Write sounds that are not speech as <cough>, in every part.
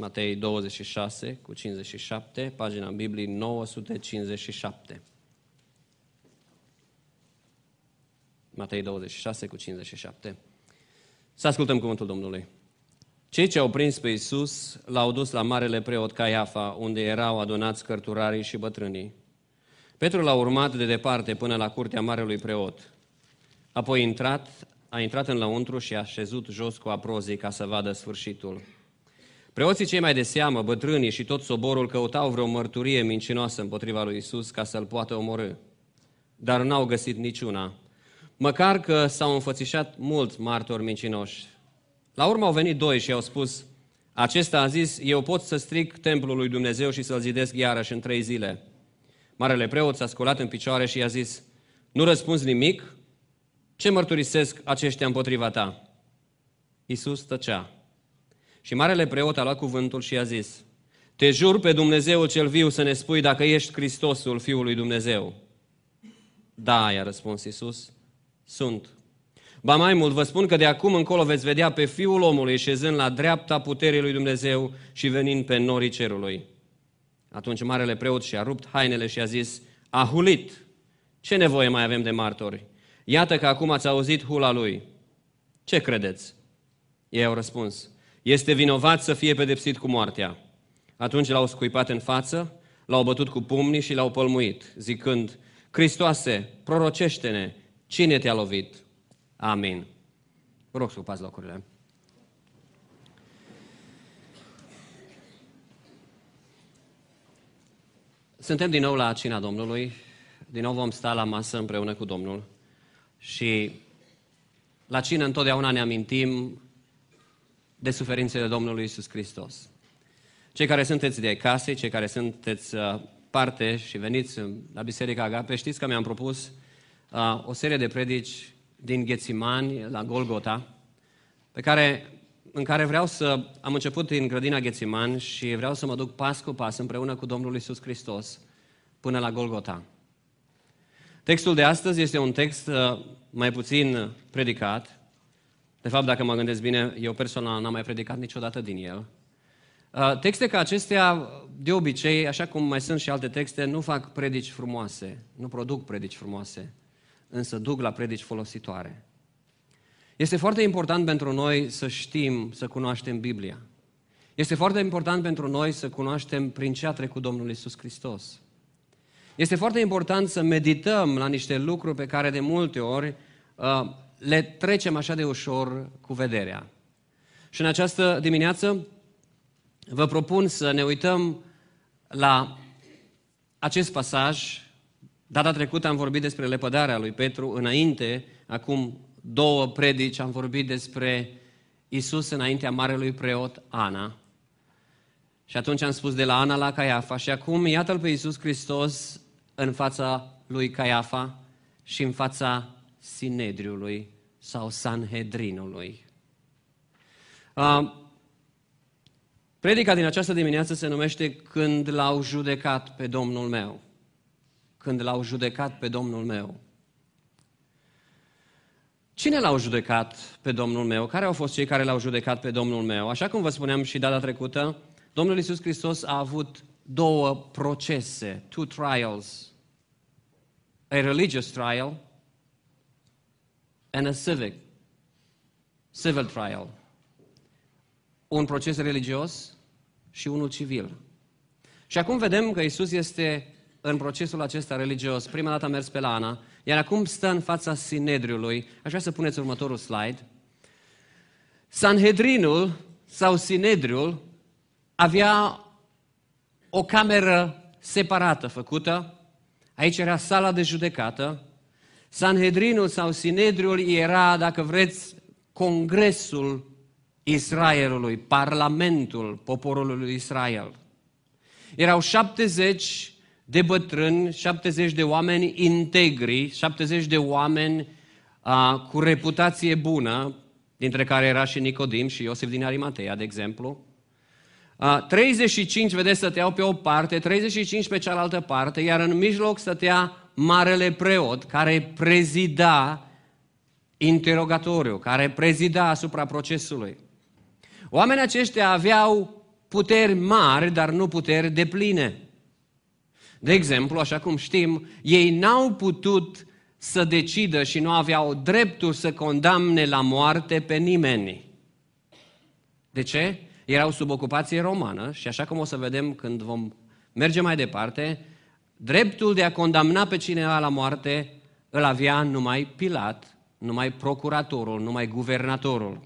Matei 26 cu 57, pagina Biblie 957. Matei 26 cu 57. Să ascultăm cuvântul Domnului. Cei ce au prins pe Iisus l-au dus la marele preot Caiafa, unde erau adunați cărturarii și bătrânii. Petru l-a urmat de departe până la curtea marelui preot. Apoi intrat, a intrat în lăuntru și a șezut jos cu aprozii ca să vadă sfârșitul. Preoții cei mai de seamă, bătrânii și tot soborul căutau vreo mărturie mincinoasă împotriva lui Isus ca să-l poată omorâ. Dar n-au găsit niciuna. Măcar că s-au înfățișat mult martori mincinoși. La urmă au venit doi și au spus, acesta a zis, eu pot să stric templul lui Dumnezeu și să-l zidesc iarăși în trei zile. Marele preot s-a sculat în picioare și i-a zis, nu răspunzi nimic? Ce mărturisesc aceștia împotriva ta? Isus tăcea. Și marele preot a luat cuvântul și a zis, Te jur pe Dumnezeu cel viu să ne spui dacă ești Hristosul, Fiul lui Dumnezeu. Da, i-a răspuns Iisus, sunt. Ba mai mult, vă spun că de acum încolo veți vedea pe Fiul omului șezând la dreapta puterii lui Dumnezeu și venind pe norii cerului. Atunci marele preot și-a rupt hainele și a zis, Ahulit, ce nevoie mai avem de martori? Iată că acum ați auzit hula lui. Ce credeți? Ei au răspuns, este vinovat să fie pedepsit cu moartea. Atunci l-au scuipat în față, l-au bătut cu pumnii și l-au pălmuit, zicând, Hristoase, prorocește-ne, cine te-a lovit? Amin. Vă rog să ocupați locurile. Suntem din nou la cina Domnului, din nou vom sta la masă împreună cu Domnul și la cină întotdeauna ne amintim de suferințele Domnului Isus Hristos. Cei care sunteți de case, cei care sunteți uh, parte și veniți uh, la Biserica Agape, știți că mi-am propus uh, o serie de predici din Ghețimani la Golgota, pe care, în care vreau să... Am început din grădina Ghețiman și vreau să mă duc pas cu pas împreună cu Domnul Isus Hristos până la Golgota. Textul de astăzi este un text mai puțin predicat, de fapt, dacă mă gândesc bine, eu personal n-am mai predicat niciodată din el. Uh, texte ca acestea, de obicei, așa cum mai sunt și alte texte, nu fac predici frumoase, nu produc predici frumoase, însă duc la predici folositoare. Este foarte important pentru noi să știm, să cunoaștem Biblia. Este foarte important pentru noi să cunoaștem prin ce a trecut Domnul Isus Hristos. Este foarte important să medităm la niște lucruri pe care de multe ori uh, le trecem așa de ușor cu vederea. Și în această dimineață vă propun să ne uităm la acest pasaj. Data trecută am vorbit despre lepădarea lui Petru, înainte, acum două predici, am vorbit despre Isus înaintea marelui preot Ana. Și atunci am spus de la Ana la Caiafa și acum iată-l pe Iisus Hristos în fața lui Caiafa și în fața Sinedriului sau Sanhedrinului. predica din această dimineață se numește Când l-au judecat pe Domnul meu. Când l-au judecat pe Domnul meu. Cine l-au judecat pe Domnul meu? Care au fost cei care l-au judecat pe Domnul meu? Așa cum vă spuneam și data trecută, Domnul Iisus Hristos a avut două procese, two trials. A religious trial, and a civic, civil trial. Un proces religios și unul civil. Și acum vedem că Isus este în procesul acesta religios. Prima dată a mers pe Ana, iar acum stă în fața Sinedriului. Aș vrea să puneți următorul slide. Sanhedrinul sau Sinedriul avea o cameră separată făcută. Aici era sala de judecată, Sanhedrinul sau Sinedriul era, dacă vreți, congresul Israelului, parlamentul poporului lui Israel. Erau 70 de bătrâni, 70 de oameni integri, 70 de oameni a, cu reputație bună, dintre care era și Nicodim și Iosif din Arimatea, de exemplu. A, 35, vedeți, stăteau pe o parte, 35 pe cealaltă parte, iar în mijloc stătea marele preot care prezida interogatoriu, care prezida asupra procesului. Oamenii aceștia aveau puteri mari, dar nu puteri de pline. De exemplu, așa cum știm, ei n-au putut să decidă și nu aveau dreptul să condamne la moarte pe nimeni. De ce? Erau sub ocupație romană și așa cum o să vedem când vom merge mai departe, Dreptul de a condamna pe cineva la moarte îl avea numai Pilat, numai procuratorul, numai guvernatorul.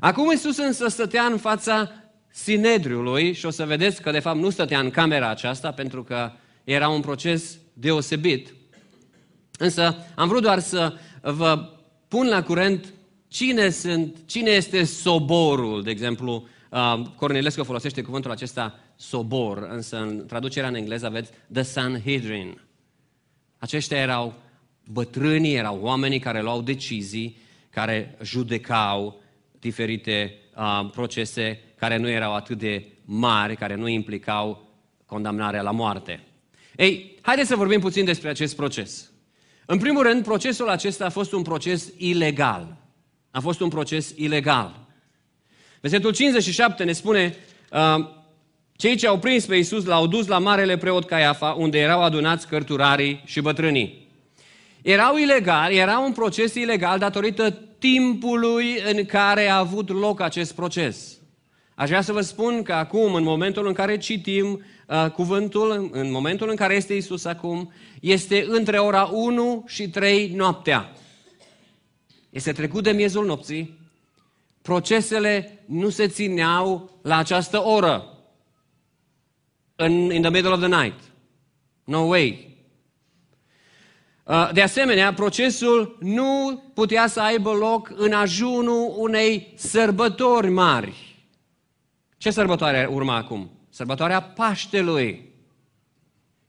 Acum Isus însă stătea în fața Sinedriului și o să vedeți că de fapt nu stătea în camera aceasta pentru că era un proces deosebit. Însă am vrut doar să vă pun la curent cine, sunt, cine este soborul, de exemplu, uh, Cornelescu folosește cuvântul acesta sobor, însă în traducerea în engleză aveți the Sanhedrin. Aceștia erau bătrânii, erau oamenii care luau decizii, care judecau diferite uh, procese care nu erau atât de mari, care nu implicau condamnarea la moarte. Ei, haideți să vorbim puțin despre acest proces. În primul rând, procesul acesta a fost un proces ilegal. A fost un proces ilegal. Versetul 57 ne spune, uh, cei ce au prins pe Iisus l-au dus la marele preot Caiafa, unde erau adunați cărturarii și bătrânii. Erau ilegali, era un proces ilegal datorită timpului în care a avut loc acest proces. Aș vrea să vă spun că acum, în momentul în care citim uh, cuvântul, în momentul în care este Isus acum, este între ora 1 și 3 noaptea. Este trecut de miezul nopții. Procesele nu se țineau la această oră în, in the middle of the night. No way. Uh, de asemenea, procesul nu putea să aibă loc în ajunul unei sărbători mari. Ce sărbătoare urma acum? Sărbătoarea Paștelui.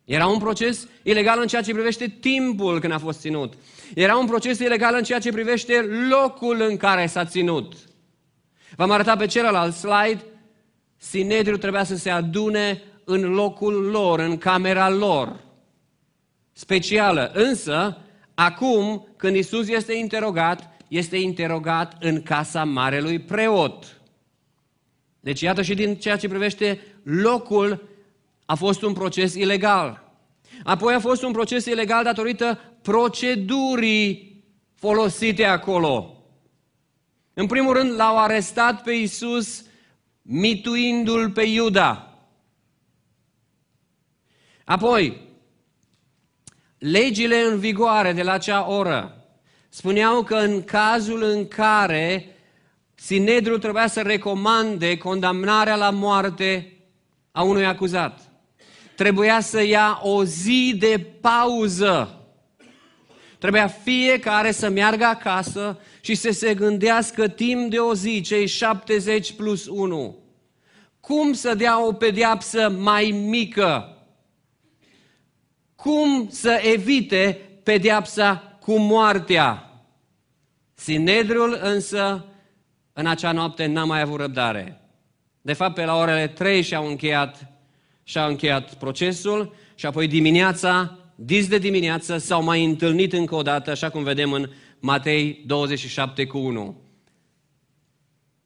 Era un proces ilegal în ceea ce privește timpul când a fost ținut. Era un proces ilegal în ceea ce privește locul în care s-a ținut. V-am arătat pe celălalt slide, Sinedriu trebuia să se adune în locul lor, în camera lor specială. Însă, acum, când Isus este interogat, este interogat în casa marelui preot. Deci, iată și din ceea ce privește locul, a fost un proces ilegal. Apoi a fost un proces ilegal datorită procedurii folosite acolo. În primul rând, l-au arestat pe Isus mituindu-l pe Iuda. Apoi, legile în vigoare de la acea oră spuneau că în cazul în care Sinedru trebuia să recomande condamnarea la moarte a unui acuzat, trebuia să ia o zi de pauză. Trebuia fiecare să meargă acasă și să se gândească timp de o zi, cei 70 plus 1. Cum să dea o pediapsă mai mică cum să evite pedeapsa cu moartea. Sinedriul însă în acea noapte n-a mai avut răbdare. De fapt, pe la orele 3 și-au încheiat, și încheiat procesul și apoi dimineața, dis de dimineață, s-au mai întâlnit încă o dată, așa cum vedem în Matei 27 cu 1.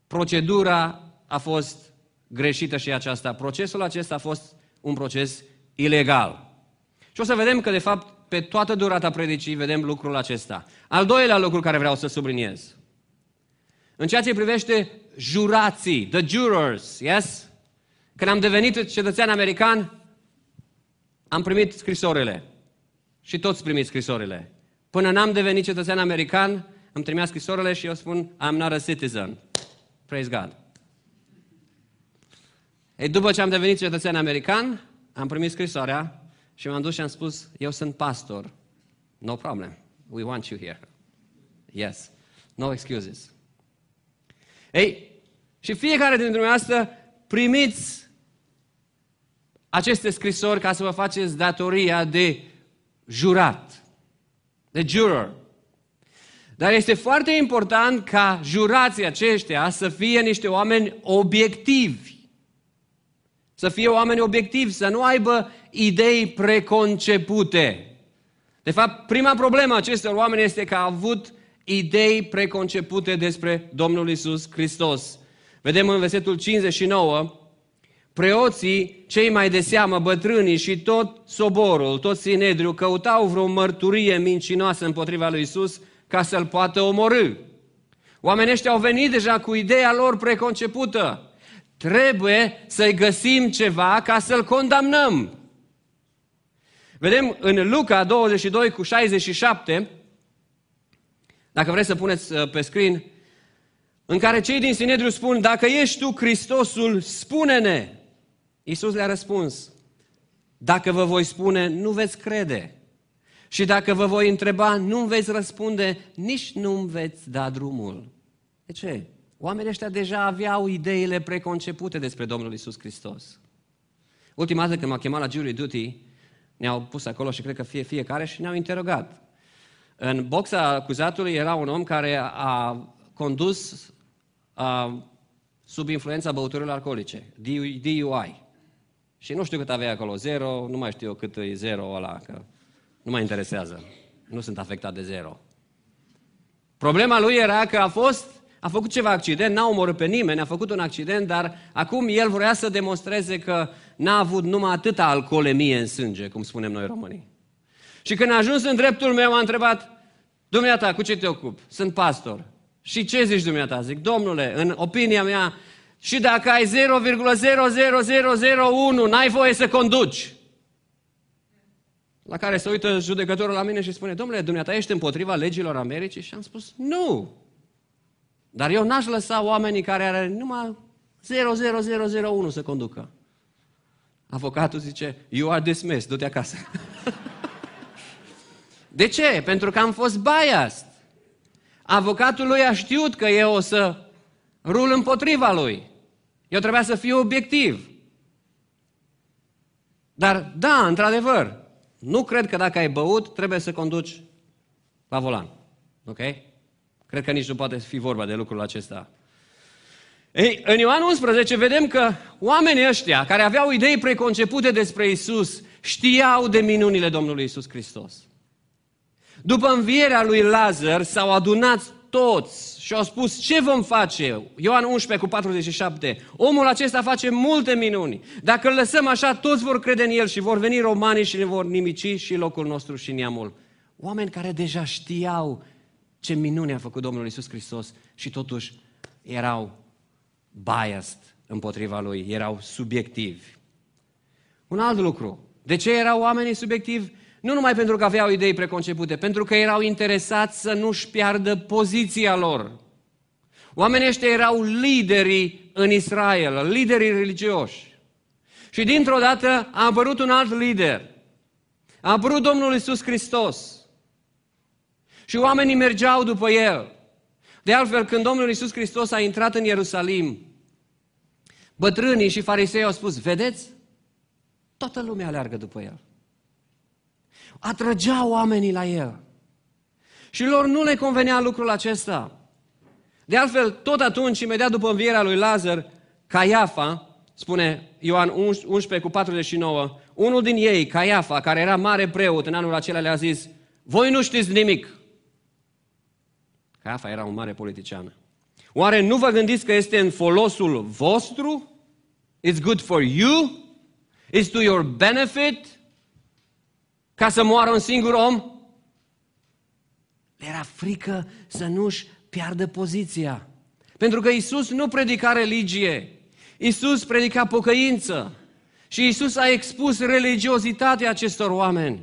Procedura a fost greșită și aceasta. Procesul acesta a fost un proces ilegal. Și o să vedem că, de fapt, pe toată durata predicii vedem lucrul acesta. Al doilea lucru care vreau să subliniez. În ceea ce privește jurații, the jurors, yes? Când am devenit cetățean american, am primit scrisorile. Și toți primiți scrisorile. Până n-am devenit cetățean american, îmi trimea scrisorile și eu spun, I'm not a citizen. Praise God. Ei, după ce am devenit cetățean american, am primit scrisoarea și m-am dus și am spus, eu sunt pastor. No problem. We want you here. Yes. No excuses. Ei, și fiecare dintre dumneavoastră primiți aceste scrisori ca să vă faceți datoria de jurat, de juror. Dar este foarte important ca jurații aceștia să fie niște oameni obiectivi. Să fie oameni obiectivi, să nu aibă idei preconcepute. De fapt, prima problemă acestor oameni este că au avut idei preconcepute despre Domnul Isus Hristos. Vedem în versetul 59, preoții, cei mai de seamă, bătrânii și tot soborul, tot sinedriu, căutau vreo mărturie mincinoasă împotriva lui Isus ca să-l poată omorâ. Oamenii ăștia au venit deja cu ideea lor preconcepută. Trebuie să-i găsim ceva ca să-l condamnăm. Vedem în Luca 22 cu 67, dacă vreți să puneți uh, pe screen, în care cei din Sinedriu spun, dacă ești tu Hristosul, spune-ne. Iisus le-a răspuns, dacă vă voi spune, nu veți crede. Și dacă vă voi întreba, nu veți răspunde, nici nu veți da drumul. De ce? Oamenii ăștia deja aveau ideile preconcepute despre Domnul Isus Hristos. Ultima dată când m-a chemat la jury duty, ne-au pus acolo și cred că fie fiecare și ne-au interogat. În boxa acuzatului era un om care a condus a, sub influența băuturilor alcoolice, DUI. Și nu știu cât avea acolo, zero, nu mai știu cât e zero ăla, că nu mă interesează. Nu sunt afectat de zero. Problema lui era că a fost a făcut ceva accident, n-a omorât pe nimeni, a făcut un accident, dar acum el vrea să demonstreze că n-a avut numai atâta alcoolemie în sânge, cum spunem noi românii. Și când a ajuns în dreptul meu, a întrebat, Dumneata, cu ce te ocupi? Sunt pastor. Și ce zici dumneata? Zic, domnule, în opinia mea, și dacă ai 0,00001, n-ai voie să conduci. La care se uită judecătorul la mine și spune, domnule, dumneata, ești împotriva legilor Americii? Și am spus, nu. Dar eu n-aș lăsa oamenii care are numai 00001 să conducă. Avocatul zice, you are dismissed, du-te acasă. <laughs> De ce? Pentru că am fost biased. Avocatul lui a știut că eu o să rul împotriva lui. Eu trebuia să fiu obiectiv. Dar da, într-adevăr, nu cred că dacă ai băut, trebuie să conduci la volan. Ok? Cred că nici nu poate fi vorba de lucrul acesta. Ei, în Ioan 11 vedem că oamenii ăștia care aveau idei preconcepute despre Isus știau de minunile Domnului Isus Hristos. După învierea lui Lazar s-au adunat toți și au spus ce vom face. Ioan 11 cu 47. Omul acesta face multe minuni. Dacă îl lăsăm așa, toți vor crede în el și vor veni romanii și ne vor nimici și locul nostru și neamul. Oameni care deja știau ce minune a făcut Domnul Isus Hristos și totuși erau biased împotriva lui, erau subiectivi. Un alt lucru. De ce erau oamenii subiectivi? Nu numai pentru că aveau idei preconcepute, pentru că erau interesați să nu-și piardă poziția lor. Oamenii ăștia erau liderii în Israel, liderii religioși. Și dintr-o dată a apărut un alt lider. A apărut Domnul Isus Hristos. Și oamenii mergeau după el. De altfel, când Domnul Iisus Hristos a intrat în Ierusalim, bătrânii și farisei au spus, vedeți? Toată lumea aleargă după el. Atrăgea oamenii la el. Și lor nu le convenea lucrul acesta. De altfel, tot atunci, imediat după învierea lui Lazar, Caiafa, spune Ioan 11 cu 49, unul din ei, Caiafa, care era mare preot în anul acela, le-a zis, voi nu știți nimic, Caiafa era un mare politician. Oare nu vă gândiți că este în folosul vostru? It's good for you? It's to your benefit? Ca să moară un singur om? Le era frică să nu-și piardă poziția. Pentru că Isus nu predica religie. Isus predica pocăință. Și Isus a expus religiozitatea acestor oameni.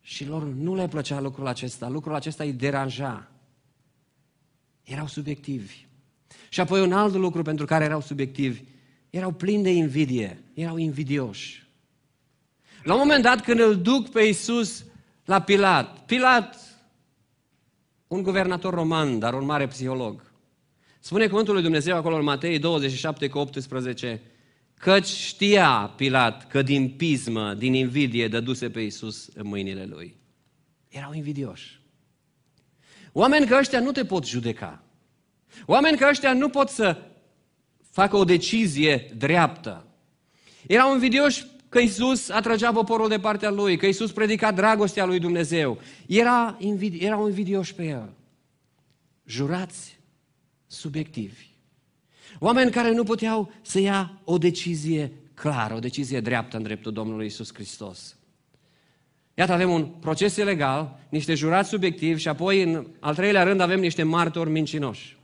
Și lor nu le plăcea lucrul acesta. Lucrul acesta îi deranja. Erau subiectivi. Și apoi un alt lucru pentru care erau subiectivi, erau plini de invidie, erau invidioși. La un moment dat când îl duc pe Iisus la Pilat, Pilat, un guvernator roman, dar un mare psiholog, spune cuvântul lui Dumnezeu acolo în Matei 27 cu 18, căci știa Pilat că din pismă, din invidie, dăduse pe Iisus în mâinile lui. Erau invidioși. Oameni ca ăștia nu te pot judeca. Oameni ca ăștia nu pot să facă o decizie dreaptă. Erau invidioși că Isus atragea poporul de partea lui, că Isus predica dragostea lui Dumnezeu. Era invid- erau invidioși pe el. Jurați subiectivi. Oameni care nu puteau să ia o decizie clară, o decizie dreaptă în dreptul Domnului Isus Hristos. Iată, avem un proces ilegal, niște jurați subiectivi și apoi, în al treilea rând, avem niște martori mincinoși.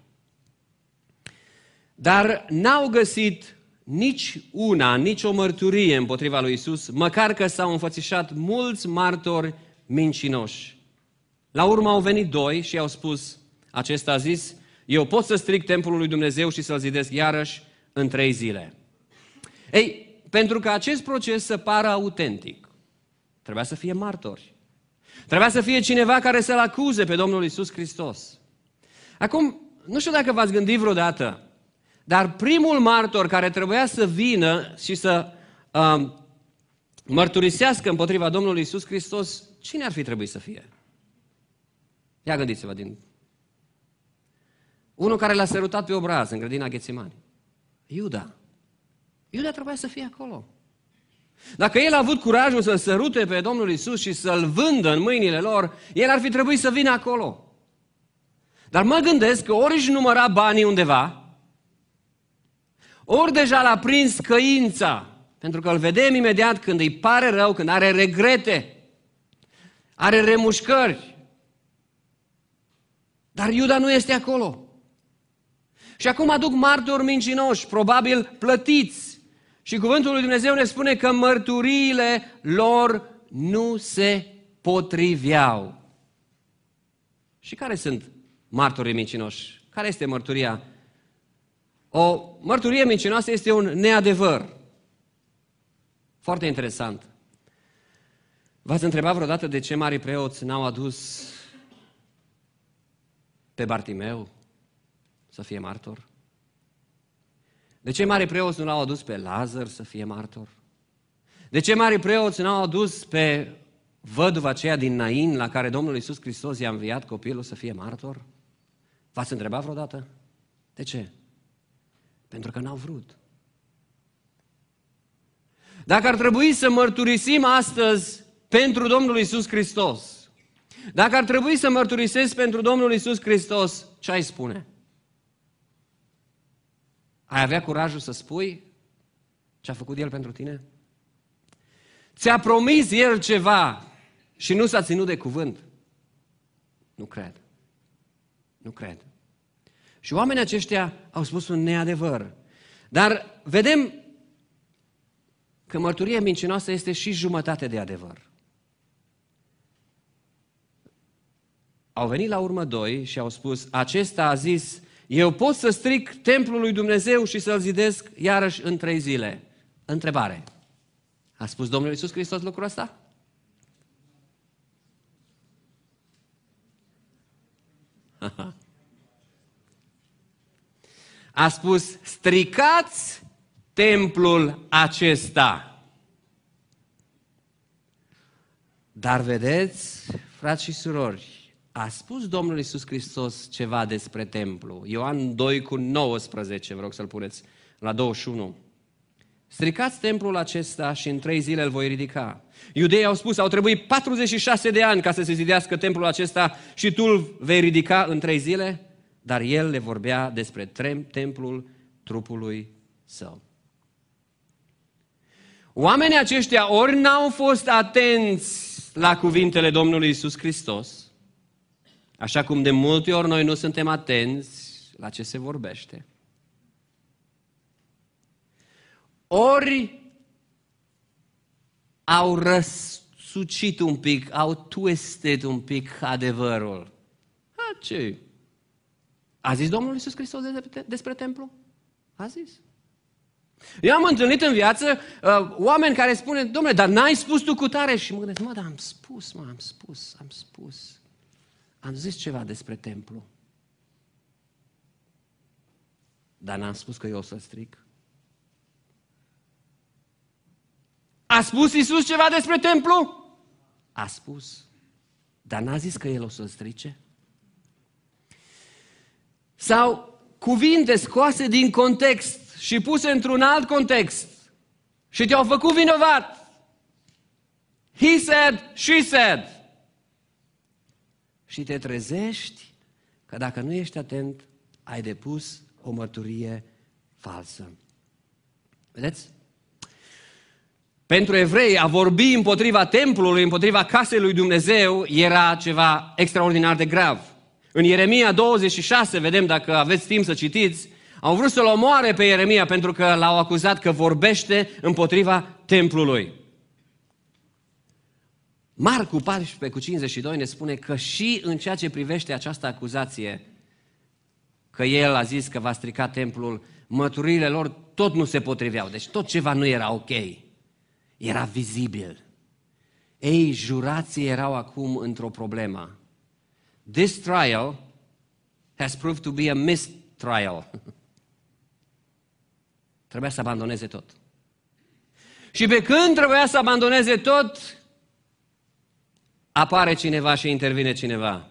Dar n-au găsit nici una, nici o mărturie împotriva lui Isus, măcar că s-au înfățișat mulți martori mincinoși. La urmă au venit doi și au spus, acesta a zis, eu pot să stric templul lui Dumnezeu și să-l zidesc iarăși în trei zile. Ei, pentru că acest proces să pară autentic, Trebuia să fie martori. Trebuia să fie cineva care să-L acuze pe Domnul Isus Hristos. Acum, nu știu dacă v-ați gândit vreodată, dar primul martor care trebuia să vină și să uh, mărturisească împotriva Domnului Isus Hristos, cine ar fi trebuit să fie? Ia gândiți-vă din... Unul care l-a sărutat pe obraz în grădina Ghețimani. Iuda. Iuda trebuia să fie acolo. Dacă el a avut curajul să sărute pe Domnul Isus și să-l vândă în mâinile lor, el ar fi trebuit să vină acolo. Dar mă gândesc că ori își număra banii undeva, ori deja l-a prins căința, pentru că îl vedem imediat când îi pare rău, când are regrete, are remușcări. Dar Iuda nu este acolo. Și acum aduc martori mincinoși, probabil plătiți și cuvântul lui Dumnezeu ne spune că mărturiile lor nu se potriveau. Și care sunt martorii mincinoși? Care este mărturia? O mărturie mincinoasă este un neadevăr. Foarte interesant. V-ați întrebat vreodată de ce mari preoți n-au adus pe Bartimeu să fie martor? De ce mari preoți nu l-au adus pe Lazar să fie martor? De ce mari preoți nu au adus pe văduva aceea din Nain, la care Domnul Iisus Hristos i-a înviat copilul să fie martor? V-ați întrebat vreodată? De ce? Pentru că n-au vrut. Dacă ar trebui să mărturisim astăzi pentru Domnul Iisus Hristos, dacă ar trebui să mărturisesc pentru Domnul Iisus Hristos, ce ai spune? Ai avea curajul să spui ce a făcut El pentru tine? Ți-a promis El ceva și nu s-a ținut de cuvânt. Nu cred. Nu cred. Și oamenii aceștia au spus un neadevăr. Dar vedem că mărturia mincinoasă este și jumătate de adevăr. Au venit la urmă doi și au spus, acesta a zis, eu pot să stric templul lui Dumnezeu și să-l zidesc iarăși în trei zile. Întrebare. A spus Domnul Iisus Hristos lucrul ăsta? <laughs> A spus, stricați templul acesta. Dar vedeți, frați și surori, a spus Domnul Isus Hristos ceva despre templu. Ioan 2 cu 19, vă rog să-l puneți la 21. Stricați templul acesta și în trei zile îl voi ridica. Iudeii au spus, au trebuit 46 de ani ca să se zidească templul acesta și tu îl vei ridica în trei zile? Dar el le vorbea despre templul trupului său. Oamenii aceștia ori n-au fost atenți la cuvintele Domnului Isus Hristos, Așa cum de multe ori noi nu suntem atenți la ce se vorbește. Ori au răsucit un pic, au twisted un pic adevărul. A ce? A zis Domnul Iisus Hristos despre templu? A zis. Eu am întâlnit în viață uh, oameni care spune, domnule, dar n-ai spus tu cu tare. Și mă gândesc, mă, dar am spus, mă, am spus, am spus. Am zis ceva despre templu. Dar n-am spus că eu o să stric. A spus Isus ceva despre templu? A spus. Dar n-a zis că el o să strice? Sau cuvinte scoase din context și puse într-un alt context și te-au făcut vinovat. He said, she said și te trezești că dacă nu ești atent, ai depus o mărturie falsă. Vedeți? Pentru evrei, a vorbi împotriva templului, împotriva casei lui Dumnezeu, era ceva extraordinar de grav. În Ieremia 26, vedem dacă aveți timp să citiți, au vrut să-l omoare pe Ieremia pentru că l-au acuzat că vorbește împotriva templului. Marcu 14 cu 52 ne spune că și în ceea ce privește această acuzație, că el a zis că va strica templul, măturile lor tot nu se potriveau, deci tot ceva nu era ok. Era vizibil. Ei, jurații erau acum într-o problemă. This trial has proved to be a mistrial. Trebuia să abandoneze tot. Și pe când trebuia să abandoneze tot, apare cineva și intervine cineva.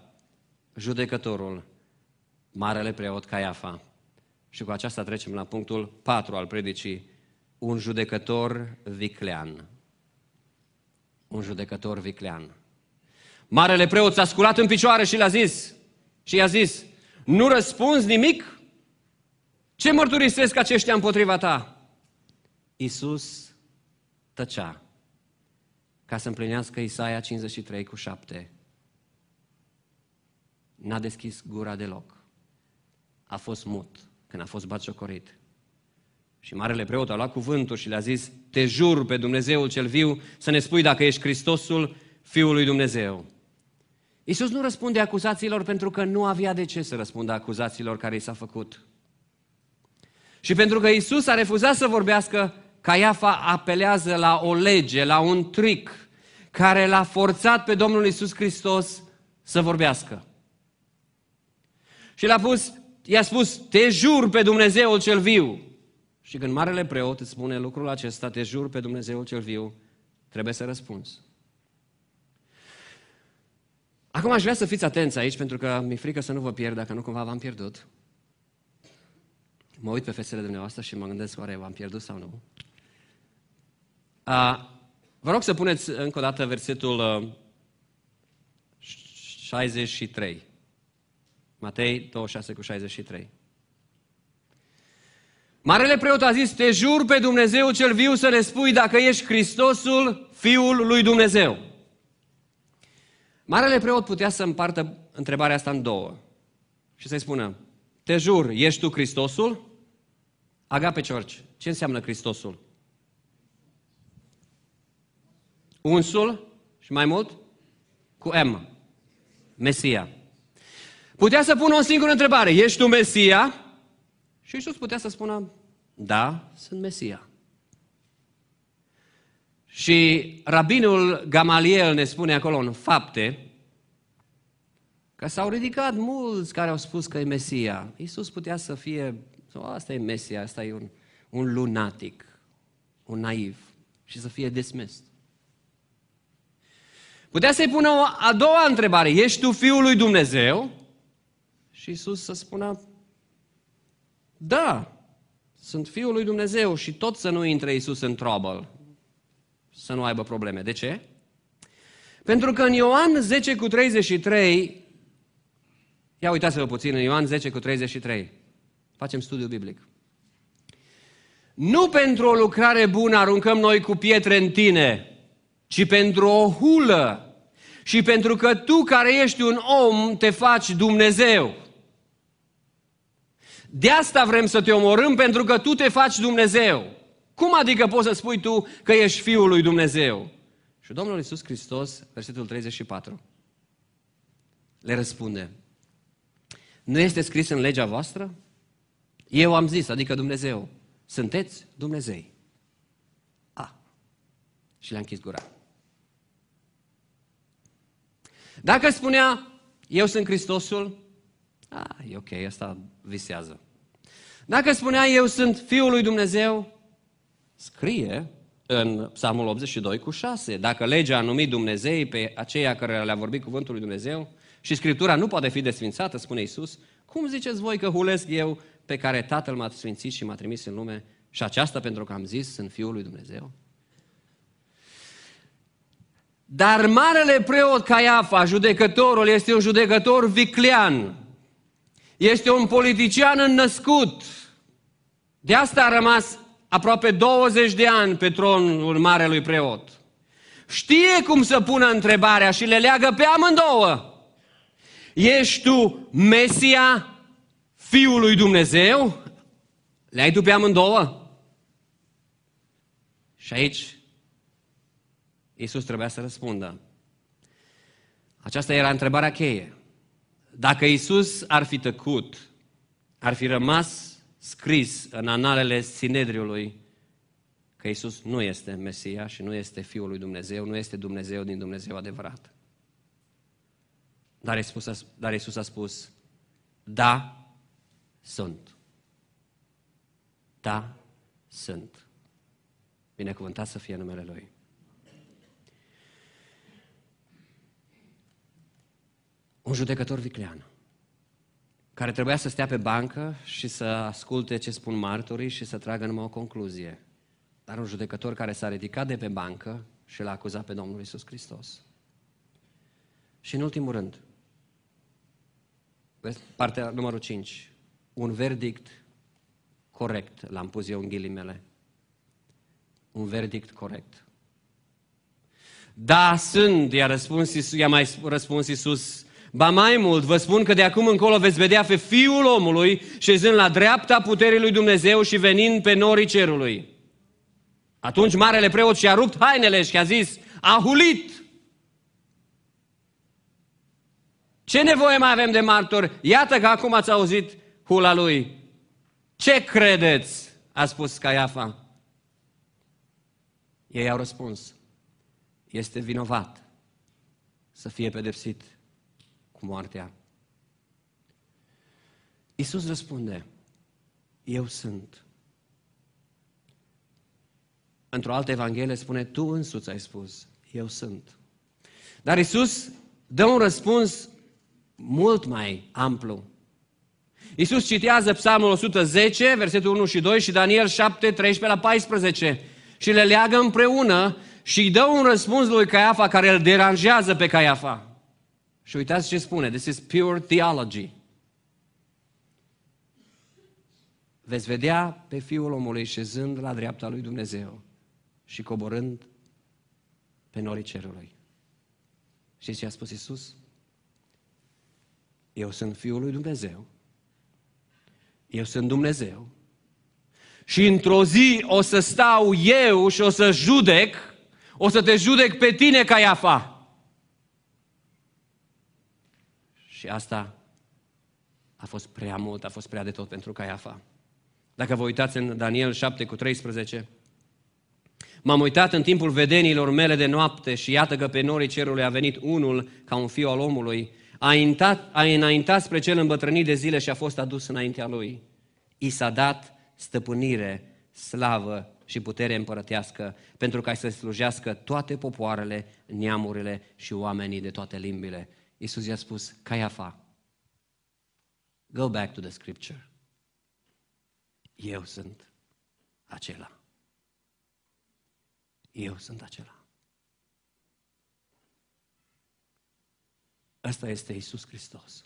Judecătorul, marele preot Caiafa. Și cu aceasta trecem la punctul 4 al predicii. Un judecător viclean. Un judecător viclean. Marele preot s-a sculat în picioare și l a zis, și i-a zis, nu răspunzi nimic? Ce mărturisesc aceștia împotriva ta? Iisus tăcea ca să împlinească Isaia 53 cu 7. N-a deschis gura deloc. A fost mut când a fost baciocorit. Și marele preot a luat cuvântul și le-a zis, te jur pe Dumnezeul cel viu să ne spui dacă ești Hristosul Fiul lui Dumnezeu. Iisus nu răspunde acuzațiilor pentru că nu avea de ce să răspundă acuzațiilor care i s-a făcut. Și pentru că Iisus a refuzat să vorbească Caiafa apelează la o lege, la un tric care l-a forțat pe Domnul Isus Hristos să vorbească. Și l-a pus, i-a spus, te jur pe Dumnezeul cel viu. Și când marele preot îți spune lucrul acesta, te jur pe Dumnezeul cel viu, trebuie să răspunzi. Acum aș vrea să fiți atenți aici, pentru că mi-e frică să nu vă pierd, dacă nu cumva v-am pierdut. Mă uit pe fețele dumneavoastră și mă gândesc, oare v-am pierdut sau nu? Vă rog să puneți încă o dată versetul 63. Uh, Matei 26 cu 63. Marele preot a zis, te jur pe Dumnezeu cel viu să le spui dacă ești Hristosul, Fiul lui Dumnezeu. Marele preot putea să împartă întrebarea asta în două și să-i spună, te jur, ești tu Hristosul? Agape George, ce înseamnă Hristosul? unsul și mai mult cu M. Mesia. Putea să pună o singură întrebare. Ești tu Mesia? Și Iisus putea să spună, da, sunt Mesia. Și rabinul Gamaliel ne spune acolo în fapte că s-au ridicat mulți care au spus că e Mesia. Iisus putea să fie, asta e Mesia, asta e un, un lunatic, un naiv și să fie dismissed. Putea să-i pună o a doua întrebare. Ești tu Fiul lui Dumnezeu? Și Isus să spună, da, sunt Fiul lui Dumnezeu și tot să nu intre Isus în trouble, să nu aibă probleme. De ce? Pentru că în Ioan 10 cu 33, ia uitați-vă puțin, în Ioan 10 cu 33, facem studiu biblic. Nu pentru o lucrare bună aruncăm noi cu pietre în tine, ci pentru o hulă și pentru că tu care ești un om te faci Dumnezeu. De asta vrem să te omorâm, pentru că tu te faci Dumnezeu. Cum adică poți să spui tu că ești Fiul lui Dumnezeu? Și Domnul Iisus Hristos, versetul 34, le răspunde, nu este scris în legea voastră? Eu am zis, adică Dumnezeu, sunteți Dumnezei. A. Și le-a închis gura. Dacă spunea, eu sunt Hristosul, a, ah, e ok, asta visează. Dacă spunea, eu sunt Fiul lui Dumnezeu, scrie în Psalmul 82 cu 6. Dacă legea a numit Dumnezei pe aceia care le-a vorbit cuvântul lui Dumnezeu și Scriptura nu poate fi desfințată, spune Iisus, cum ziceți voi că hulesc eu pe care Tatăl m-a sfințit și m-a trimis în lume și aceasta pentru că am zis sunt Fiul lui Dumnezeu? Dar marele preot Caiafa, judecătorul, este un judecător viclean. Este un politician înnăscut. De asta a rămas aproape 20 de ani pe tronul marelui preot. Știe cum să pună întrebarea și le leagă pe amândouă. Ești tu Mesia, Fiul lui Dumnezeu? Le-ai tu pe amândouă? Și aici Iisus trebuia să răspundă. Aceasta era întrebarea cheie. Dacă Iisus ar fi tăcut, ar fi rămas scris în analele Sinedriului că Iisus nu este Mesia și nu este Fiul lui Dumnezeu, nu este Dumnezeu din Dumnezeu adevărat. Dar Iisus a, dar Iisus a spus, da, sunt. Da, sunt. Binecuvântat să fie numele Lui. un judecător viclean care trebuia să stea pe bancă și să asculte ce spun martorii și să tragă numai o concluzie. Dar un judecător care s-a ridicat de pe bancă și l-a acuzat pe Domnul Isus Hristos. Și în ultimul rând, partea numărul 5, un verdict corect, l-am pus eu în ghilimele, un verdict corect. Da, sunt, i-a, răspuns, i-a mai răspuns Isus Ba mai mult, vă spun că de acum încolo veți vedea pe Fiul omului șezând la dreapta puterii lui Dumnezeu și venind pe norii cerului. Atunci marele preot și-a rupt hainele și a zis, a hulit! Ce nevoie mai avem de martori? Iată că acum ați auzit hula lui. Ce credeți? A spus Caiafa. Ei au răspuns. Este vinovat să fie pedepsit moartea. Iisus răspunde, eu sunt. Într-o altă evanghelie spune, tu însuți ai spus, eu sunt. Dar Iisus dă un răspuns mult mai amplu. Iisus citează Psalmul 110, versetul 1 și 2 și Daniel 7, 13 la 14 și le leagă împreună și îi dă un răspuns lui Caiafa care îl deranjează pe Caiafa. Și uitați ce spune, this is pure theology. Veți vedea pe Fiul omului șezând la dreapta lui Dumnezeu și coborând pe norii cerului. Și ce a spus Isus? Eu sunt Fiul lui Dumnezeu. Eu sunt Dumnezeu. Și într-o zi o să stau eu și o să judec, o să te judec pe tine, Caiafa. Și asta a fost prea mult, a fost prea de tot pentru Caiafa. Dacă vă uitați în Daniel 7 cu 13, M-am uitat în timpul vedenilor mele de noapte și iată că pe norii cerului a venit unul ca un fiu al omului. A, intat, a înaintat spre cel îmbătrânit de zile și a fost adus înaintea lui. I s-a dat stăpânire, slavă și putere împărătească pentru ca să slujească toate popoarele, neamurile și oamenii de toate limbile. Isus i-a spus, Caiafa, go back to the scripture. Eu sunt acela. Eu sunt acela. Ăsta este Isus Hristos.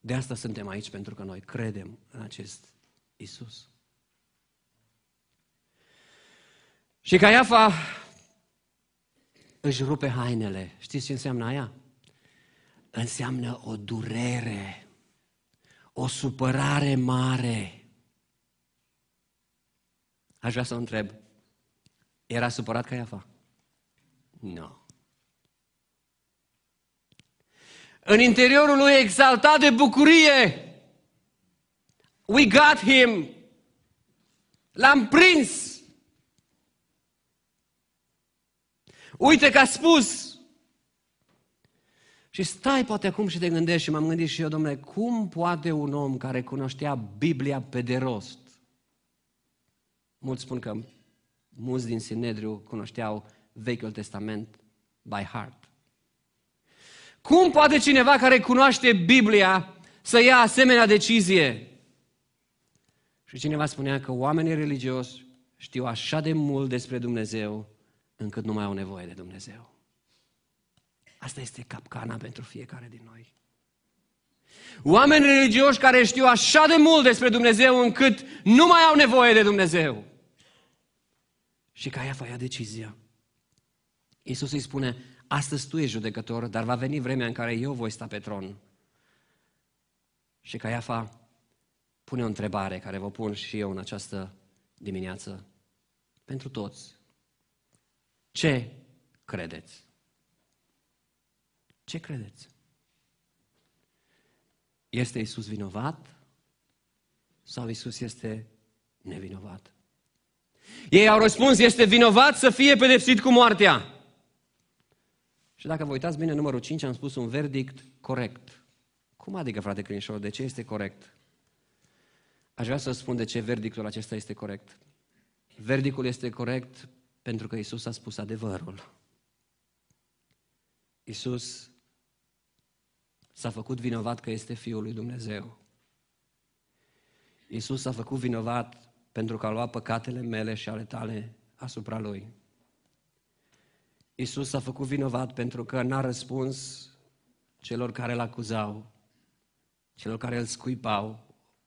De asta suntem aici, pentru că noi credem în acest Isus. Și Caiafa își rupe hainele. Știți ce înseamnă aia? Înseamnă o durere, o supărare mare. Aș vrea să o întreb. Era supărat ca Iafa? Nu. No. În interiorul lui exaltat de bucurie. We got him. L-am prins. Uite că a spus! Și stai poate acum și te gândești și m-am gândit și eu, domnule, cum poate un om care cunoștea Biblia pe de rost? Mulți spun că mulți din Sinedriu cunoșteau Vechiul Testament by heart. Cum poate cineva care cunoaște Biblia să ia asemenea decizie? Și cineva spunea că oamenii religioși știu așa de mult despre Dumnezeu încât nu mai au nevoie de Dumnezeu. Asta este capcana pentru fiecare din noi. Oameni religioși care știu așa de mult despre Dumnezeu încât nu mai au nevoie de Dumnezeu. Și ea ia decizia. Iisus îi spune, astăzi tu ești judecător, dar va veni vremea în care eu voi sta pe tron. Și Caiafa pune o întrebare care vă pun și eu în această dimineață. Pentru toți, ce credeți? Ce credeți? Este Isus vinovat sau Isus este nevinovat? Ei au răspuns, este vinovat să fie pedepsit cu moartea. Și dacă vă uitați bine, numărul 5 am spus un verdict corect. Cum adică, frate Crinșor, de ce este corect? Aș vrea să spun de ce verdictul acesta este corect. Verdictul este corect pentru că Isus a spus adevărul. Isus s-a făcut vinovat că este Fiul lui Dumnezeu. Isus s-a făcut vinovat pentru că a luat păcatele mele și ale tale asupra Lui. Isus s-a făcut vinovat pentru că n-a răspuns celor care îl acuzau, celor care îl scuipau.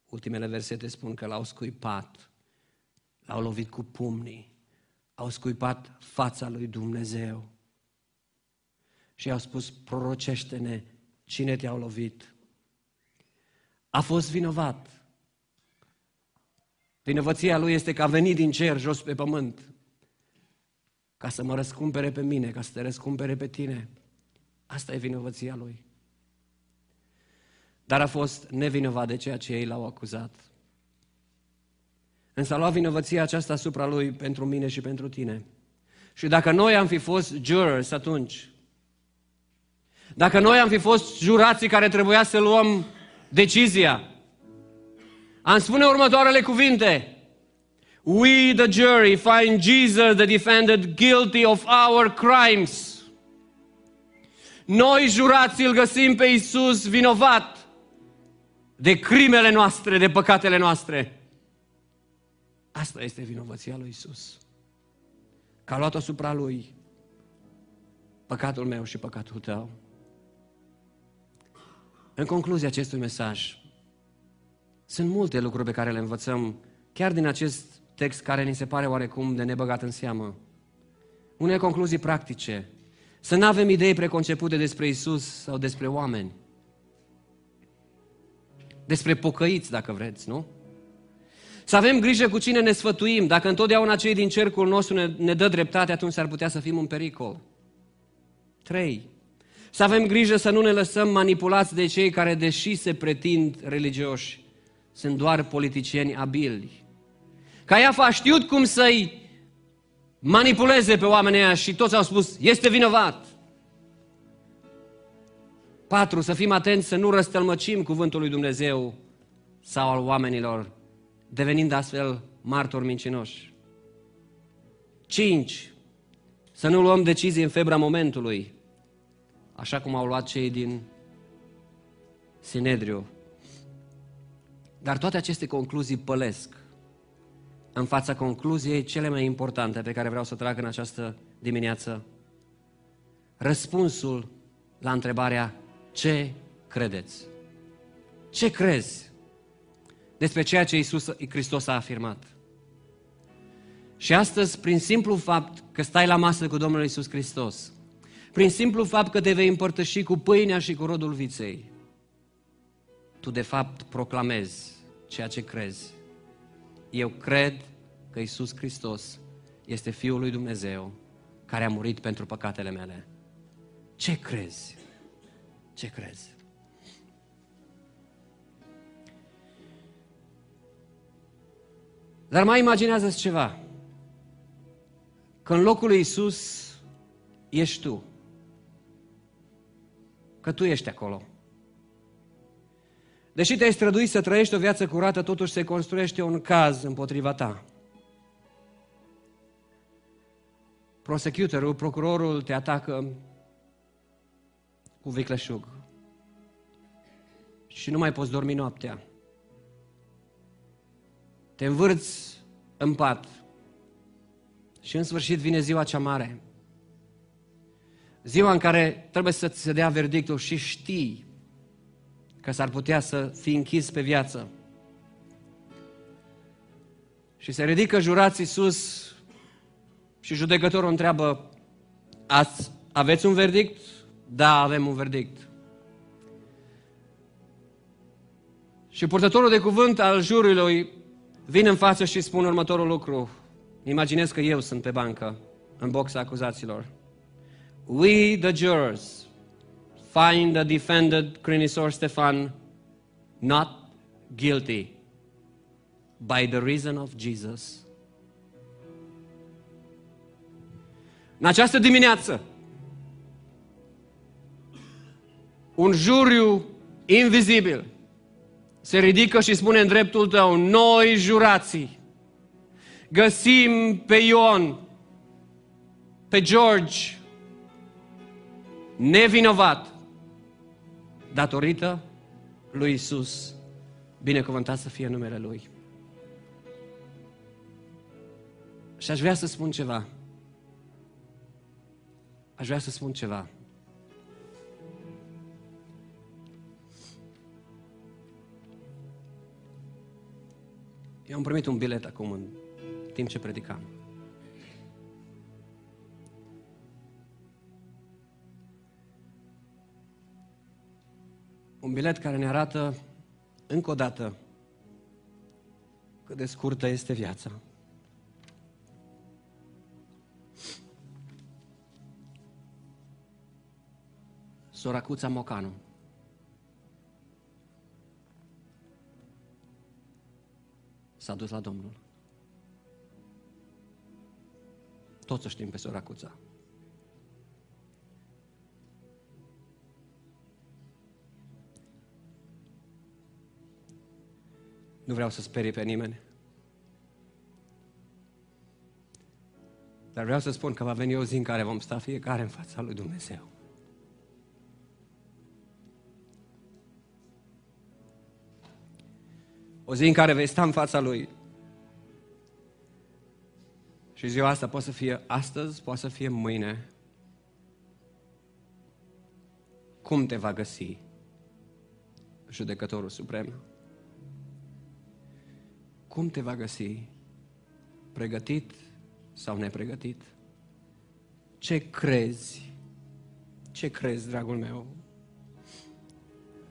Ultimele versete spun că l-au scuipat, l-au lovit cu pumnii, au scuipat fața lui Dumnezeu și au spus, prorocește-ne cine te-au lovit. A fost vinovat. Vinovăția lui este că a venit din cer jos pe pământ ca să mă răscumpere pe mine, ca să te răscumpere pe tine. Asta e vinovăția lui. Dar a fost nevinovat de ceea ce ei l-au acuzat. Însă a luat vinovăția aceasta asupra lui pentru mine și pentru tine. Și dacă noi am fi fost jurors atunci, dacă noi am fi fost jurații care trebuia să luăm decizia, am spune următoarele cuvinte. We, the jury, find Jesus, the defendant, guilty of our crimes. Noi, jurați, îl găsim pe Iisus vinovat de crimele noastre, de păcatele noastre. Asta este vinovăția lui Isus. Că a luat asupra lui păcatul meu și păcatul tău. În concluzia acestui mesaj, sunt multe lucruri pe care le învățăm chiar din acest text care ni se pare oarecum de nebăgat în seamă. Unele concluzii practice. Să nu avem idei preconcepute despre Isus sau despre oameni. Despre pocăiți, dacă vreți, nu? Să avem grijă cu cine ne sfătuim. Dacă întotdeauna cei din cercul nostru ne, ne dă dreptate, atunci ar putea să fim în pericol. 3. Să avem grijă să nu ne lăsăm manipulați de cei care, deși se pretind religioși, sunt doar politicieni abili. Caiafa a știut cum să-i manipuleze pe oamenii aia și toți au spus, este vinovat. 4. Să fim atenți să nu răstălmăcim cuvântul lui Dumnezeu sau al oamenilor devenind astfel martori mincinoși. 5. Să nu luăm decizii în febra momentului, așa cum au luat cei din Sinedriu. Dar toate aceste concluzii pălesc în fața concluziei cele mai importante pe care vreau să trag în această dimineață. Răspunsul la întrebarea ce credeți? Ce crezi? despre ceea ce Iisus Hristos a afirmat. Și astăzi, prin simplu fapt că stai la masă cu Domnul Iisus Hristos, prin simplu fapt că te vei împărtăși cu pâinea și cu rodul viței, tu de fapt proclamezi ceea ce crezi. Eu cred că Iisus Hristos este Fiul lui Dumnezeu care a murit pentru păcatele mele. Ce crezi? Ce crezi? Dar mai imaginează-ți ceva. Că în locul lui Isus ești tu. Că tu ești acolo. Deși te-ai străduit să trăiești o viață curată, totuși se construiește un caz împotriva ta. Prosecutorul, procurorul te atacă cu vicleșug. Și nu mai poți dormi noaptea te învârți în pat și în sfârșit vine ziua cea mare. Ziua în care trebuie să ți se dea verdictul și știi că s-ar putea să fii închis pe viață. Și se ridică jurații sus și judecătorul întreabă, Ați, aveți un verdict? Da, avem un verdict. Și purtătorul de cuvânt al jurului vin în față și spun următorul lucru. Imaginez că eu sunt pe bancă, în boxa acuzaților. We, the jurors, find the defendant Crinisor Stefan not guilty by the reason of Jesus. În această dimineață, un juriu invizibil se ridică și spune în dreptul tău, noi jurații. Găsim pe Ion, pe George, nevinovat, datorită lui Isus. Binecuvântat să fie numele Lui. Și aș vrea să spun ceva. Aș vrea să spun ceva. Eu am primit un bilet acum în timp ce predicam. Un bilet care ne arată încă o dată cât de scurtă este viața. Soracuța Mocanu. s-a dus la Domnul. Toți o știm pe Soracuța. Nu vreau să sperie pe nimeni. Dar vreau să spun că va veni o zi în care vom sta fiecare în fața lui Dumnezeu. O zi în care vei sta în fața Lui. Și ziua asta poate să fie astăzi, poate să fie mâine. Cum te va găsi judecătorul suprem? Cum te va găsi? Pregătit sau nepregătit? Ce crezi? Ce crezi, dragul meu?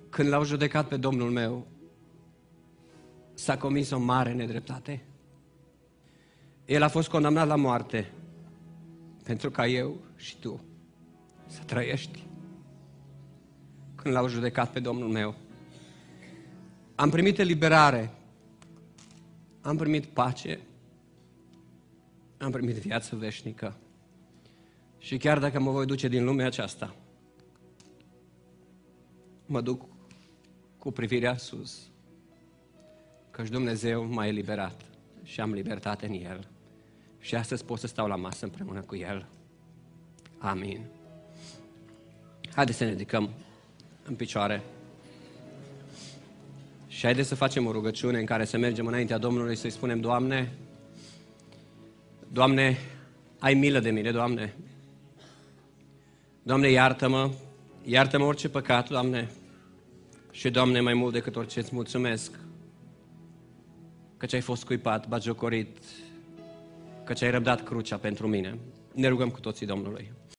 Când l-au judecat pe Domnul meu, s-a comis o mare nedreptate. El a fost condamnat la moarte pentru ca eu și tu să trăiești. Când l-au judecat pe Domnul meu, am primit eliberare, am primit pace, am primit viață veșnică. Și chiar dacă mă voi duce din lumea aceasta, mă duc cu privirea sus căci Dumnezeu m-a eliberat și am libertate în El. Și astăzi pot să stau la masă împreună cu El. Amin. Haideți să ne ridicăm în picioare. Și haideți să facem o rugăciune în care să mergem înaintea Domnului să-i spunem, Doamne, Doamne, ai milă de mine, Doamne. Doamne, iartă-mă, iartă-mă orice păcat, Doamne. Și, Doamne, mai mult decât orice, îți mulțumesc ce ai fost scuipat, bagiocorit, ce ai răbdat crucea pentru mine. Ne rugăm cu toții Domnului.